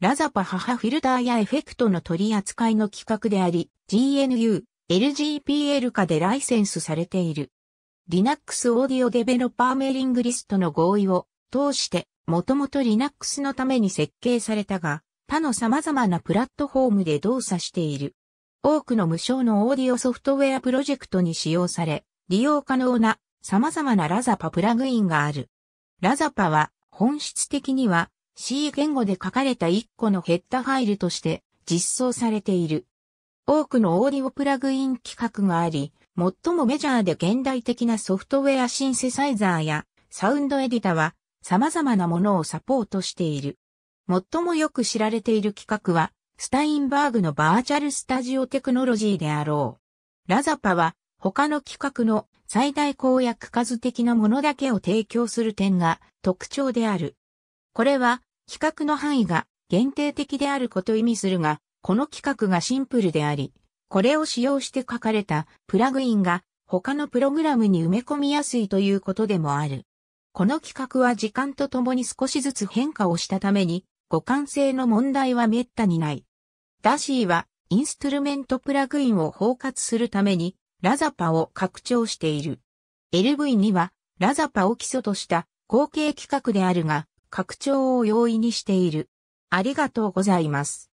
ラザパ母フィルターやエフェクトの取り扱いの規格であり、GNU、LGPL 化でライセンスされている。Linux オーディオデベロッパーメーリングリストの合意を通して、もともと Linux のために設計されたが、他の様々なプラットフォームで動作している。多くの無償のオーディオソフトウェアプロジェクトに使用され、利用可能な様々なラザパプラグインがある。ラザパは本質的には C 言語で書かれた1個のヘッダファイルとして実装されている。多くのオーディオプラグイン規格があり、最もメジャーで現代的なソフトウェアシンセサイザーやサウンドエディタは様々なものをサポートしている。最もよく知られている規格は、スタインバーグのバーチャルスタジオテクノロジーであろう。ラザパは他の規格の最大公約数的なものだけを提供する点が特徴である。これは企画の範囲が限定的であること意味するが、この企画がシンプルであり、これを使用して書かれたプラグインが他のプログラムに埋め込みやすいということでもある。この企画は時間とともに少しずつ変化をしたために、互換性の問題は滅多にない。ダシーはインストゥルメントプラグインを包括するために、ラザパを拡張している。LV には、ラザパを基礎とした後継規格であるが、拡張を容易にしている。ありがとうございます。